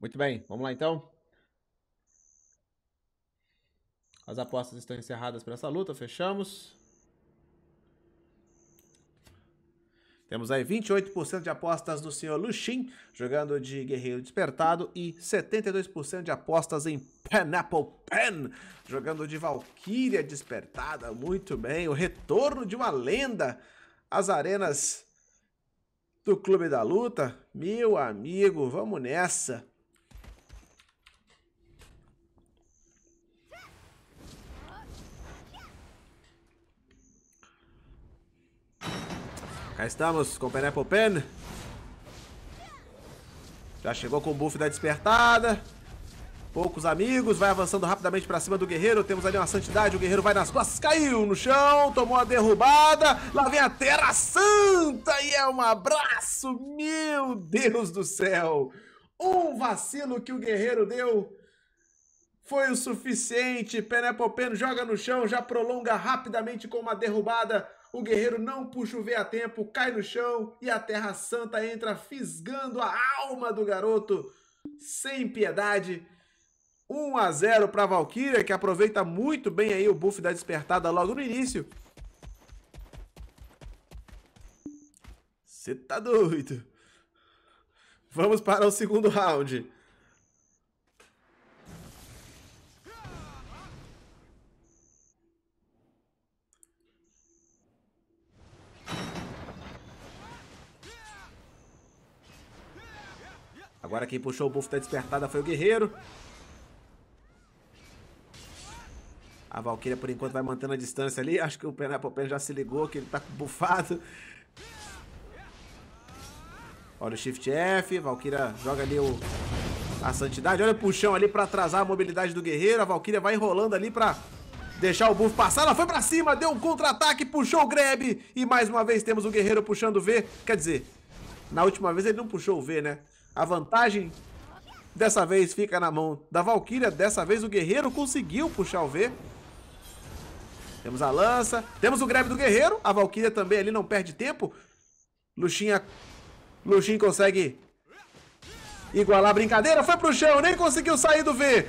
Muito bem, vamos lá então. As apostas estão encerradas para essa luta, fechamos. Temos aí 28% de apostas do senhor Luxin jogando de Guerreiro Despertado e 72% de apostas em Pineapple Pen jogando de Valkyria Despertada. Muito bem, o retorno de uma lenda às arenas do Clube da Luta. Meu amigo, vamos nessa. Cá estamos com o Pineapple Pen. Já chegou com o buff da despertada. Poucos amigos, vai avançando rapidamente para cima do guerreiro. Temos ali uma santidade, o guerreiro vai nas costas, caiu no chão, tomou a derrubada. Lá vem a Terra Santa e é um abraço, meu Deus do céu. Um vacilo que o guerreiro deu foi o suficiente. Penepopen joga no chão, já prolonga rapidamente com uma derrubada o guerreiro não puxa o V a tempo, cai no chão e a Terra Santa entra fisgando a alma do garoto sem piedade. 1 a 0 para a Valkyria, que aproveita muito bem aí o buff da despertada logo no início. Você tá doido. Vamos para o segundo round. Agora quem puxou o buff da despertada foi o guerreiro. A Valkyria, por enquanto, vai mantendo a distância ali. Acho que o Pineapple Pen já se ligou, que ele tá bufado. Olha o Shift F. Valkyria joga ali o... a santidade. Olha o puxão ali pra atrasar a mobilidade do guerreiro. A Valkyria vai enrolando ali pra deixar o buff passar. Ela foi pra cima, deu um contra-ataque, puxou o grab. E mais uma vez temos o guerreiro puxando o V. Quer dizer, na última vez ele não puxou o V, né? A vantagem dessa vez fica na mão da Valkyria. Dessa vez o guerreiro conseguiu puxar o V. Temos a lança. Temos o grab do guerreiro. A Valkyria também ali não perde tempo. Luxinha... Luxinha consegue igualar a brincadeira. Foi pro chão, nem conseguiu sair do V.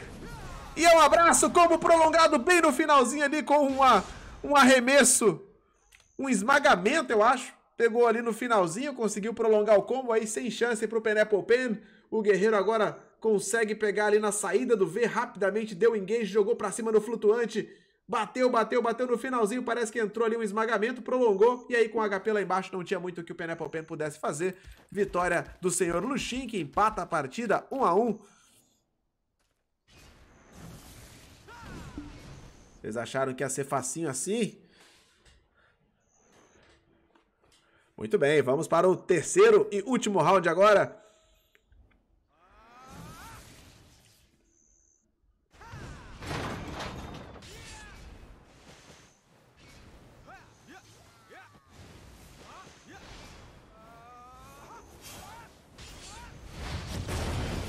E é um abraço como prolongado bem no finalzinho ali com uma, um arremesso. Um esmagamento, eu acho. Pegou ali no finalzinho, conseguiu prolongar o combo aí sem chance para o Pineapple Pen. O Guerreiro agora consegue pegar ali na saída do V rapidamente, deu engage, jogou para cima do flutuante. Bateu, bateu, bateu no finalzinho, parece que entrou ali um esmagamento, prolongou, e aí com o HP lá embaixo não tinha muito que o Pineapple Pen pudesse fazer. Vitória do senhor Luxin, que empata a partida 1 x a 1 um. Vocês acharam que ia ser facinho assim? Muito bem, vamos para o terceiro e último round agora.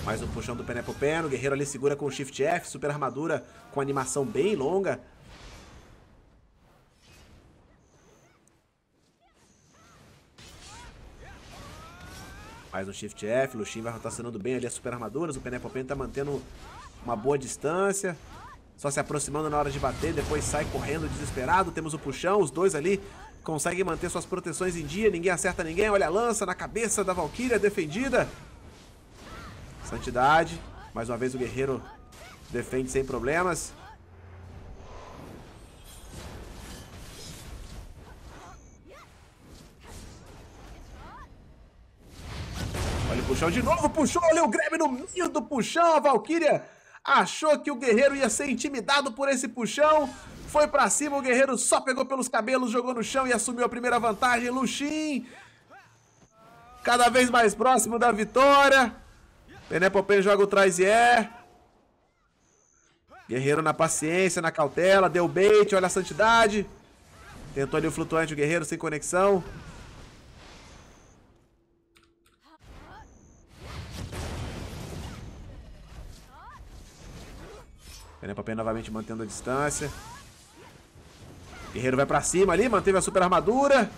Mais um puxão do pé né, pro pé, o guerreiro ali segura com o Shift F, super armadura com animação bem longa. mais um Shift F, Luxin vai rotacionando bem ali as super armaduras. O Pineapple Pen tá mantendo uma boa distância. Só se aproximando na hora de bater, depois sai correndo desesperado. Temos o puxão, os dois ali conseguem manter suas proteções em dia. Ninguém acerta ninguém. Olha a lança na cabeça da Valkyria, defendida. Santidade. Mais uma vez o guerreiro defende sem problemas. Ele puxou de novo, puxou, olha o Grêmio no meio do puxão. A Valkyria achou que o Guerreiro ia ser intimidado por esse puxão. Foi para cima, o Guerreiro só pegou pelos cabelos, jogou no chão e assumiu a primeira vantagem. Luxin, cada vez mais próximo da vitória. Penepopen joga o Trazier. Guerreiro na paciência, na cautela, deu bait, olha a santidade. Tentou ali o flutuante, o Guerreiro sem conexão. Pernambuco novamente mantendo a distância. Guerreiro vai pra cima ali, manteve a super armadura.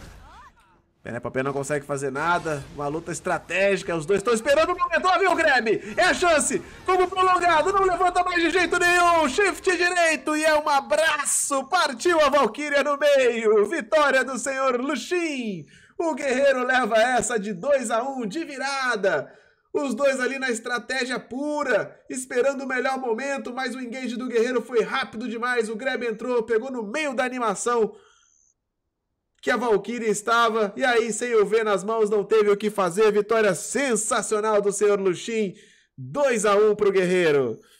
Pernambuco não consegue fazer nada. Uma luta estratégica. Os dois estão esperando o momento, viu, Greb? É a chance. Como prolongado, não levanta mais de jeito nenhum. Shift direito e é um abraço. Partiu a Valkyria no meio. Vitória do senhor Luxin. O Guerreiro leva essa de 2 a 1 um, de virada. Os dois ali na estratégia pura, esperando o melhor momento, mas o engage do Guerreiro foi rápido demais. O Greb entrou, pegou no meio da animação que a Valkyrie estava. E aí, sem o V nas mãos, não teve o que fazer. Vitória sensacional do senhor Luxin. 2 a 1 para o Guerreiro.